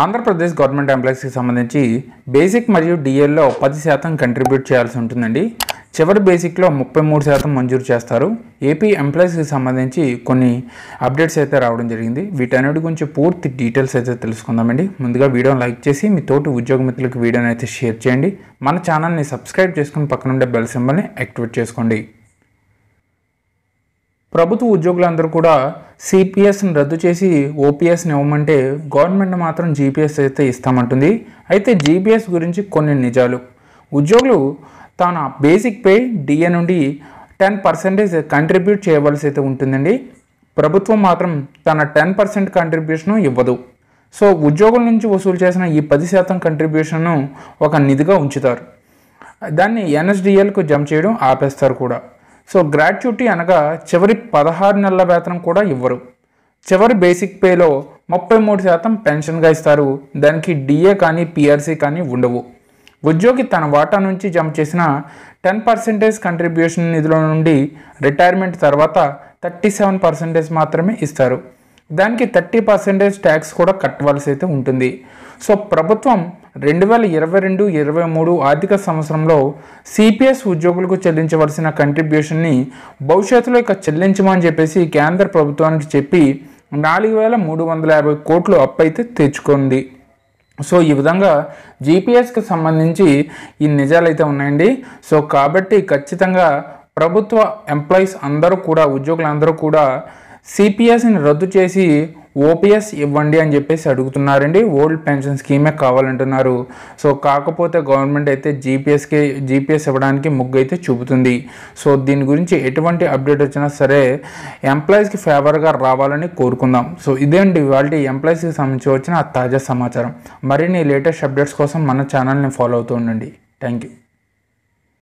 Andhra Pradesh government ఎంప్లాయీస్కి సంబంధించి basic మరియు డిఎల్లో పది శాతం కంట్రిబ్యూట్ చేయాల్సి ఉంటుందండి చివరి బేసిక్లో ముప్పై మూడు శాతం మంజూరు చేస్తారు ఏపీ ఎంప్లాయీస్కి సంబంధించి కొన్ని అప్డేట్స్ అయితే రావడం జరిగింది వీటన్నిటి గురించి పూర్తి డీటెయిల్స్ అయితే తెలుసుకుందామండి ముందుగా వీడియోని లైక్ చేసి మీ తోటి ఉద్యోగ మిత్రులకు వీడియోని అయితే షేర్ చేయండి మన ఛానల్ని సబ్స్క్రైబ్ చేసుకుని పక్కనుండే బెల్ సింబల్ని యాక్టివేట్ చేసుకోండి ప్రభుత్వ ఉద్యోగులందరూ కూడా సిపిఎస్ని రద్దు చేసి ఓపీఎస్ని ఇవ్వమంటే గవర్నమెంట్ మాత్రం జీపీఎస్ అయితే ఇస్తామంటుంది అయితే జీపీఎస్ గురించి కొన్ని నిజాలు ఉద్యోగులు తన బేసిక్ పే డిఏ నుండి టెన్ పర్సెంటేజ్ కంట్రిబ్యూట్ చేయవలసి అయితే ఉంటుందండి ప్రభుత్వం మాత్రం తన టెన్ పర్సెంట్ కంట్రిబ్యూషను ఇవ్వదు సో ఉద్యోగుల నుంచి వసూలు చేసిన ఈ పది శాతం కంట్రిబ్యూషన్ను ఒక నిధిగా ఉంచుతారు దాన్ని ఎన్ఎస్డిఎల్కు జమ చేయడం ఆపేస్తారు కూడా సో గ్రాట్యుటీ అనగా చివరి పదహారు నెలల వేతనం కూడా ఇవ్వరు చివరి బేసిక్ పేలో ముప్పై మూడు శాతం పెన్షన్గా ఇస్తారు దానికి డిఏ కానీ పిఆర్సీ కానీ ఉండవు ఉద్యోగి తన వాటా నుంచి జమ చేసిన టెన్ పర్సెంటేజ్ కంట్రిబ్యూషన్ నిధుల నుండి రిటైర్మెంట్ తర్వాత థర్టీ సెవెన్ పర్సెంటేజ్ మాత్రమే ఇస్తారు దానికి థర్టీ పర్సెంటేజ్ ట్యాక్స్ కూడా కట్టవలసి అయితే ఉంటుంది సో ప్రభుత్వం రెండు వేల ఇరవై రెండు ఇరవై మూడు ఆర్థిక సంవత్సరంలో సిపిఎస్ ఉద్యోగులకు చెల్లించవలసిన కంట్రిబ్యూషన్ని భవిష్యత్తులో ఇక చెల్లించమని చెప్పేసి కేంద్ర ప్రభుత్వానికి చెప్పి నాలుగు వేల మూడు వందల యాభై కోట్లు అప్పు అయితే తెచ్చుకుంది సో ఈ విధంగా జిపిఎస్కి సంబంధించి ఈ నిజాలు అయితే ఉన్నాయండి సో కాబట్టి ఖచ్చితంగా ప్రభుత్వ ఎంప్లాయీస్ అందరూ కూడా ఉద్యోగులందరూ కూడా సిపిఎస్ని రద్దు చేసి ఓపీఎస్ ఇవ్వండి అని చెప్పేసి అడుగుతున్నారండి ఓల్డ్ పెన్షన్ స్కీమే కావాలంటున్నారు సో కాకపోతే గవర్నమెంట్ అయితే జీపీఎస్కే జీపీఎస్ ఇవ్వడానికి ముగ్గు అయితే చూపుతుంది సో దీని గురించి ఎటువంటి అప్డేట్ వచ్చినా సరే ఎంప్లాయీస్కి ఫేవర్గా రావాలని కోరుకుందాం సో ఇదే అండి వాళ్ళ ఎంప్లాయీస్కి సంబంధించి వచ్చిన తాజా సమాచారం మరిన్ని లేటెస్ట్ అప్డేట్స్ కోసం మన ఛానల్ని ఫాలో అవుతూ ఉండండి థ్యాంక్ యూ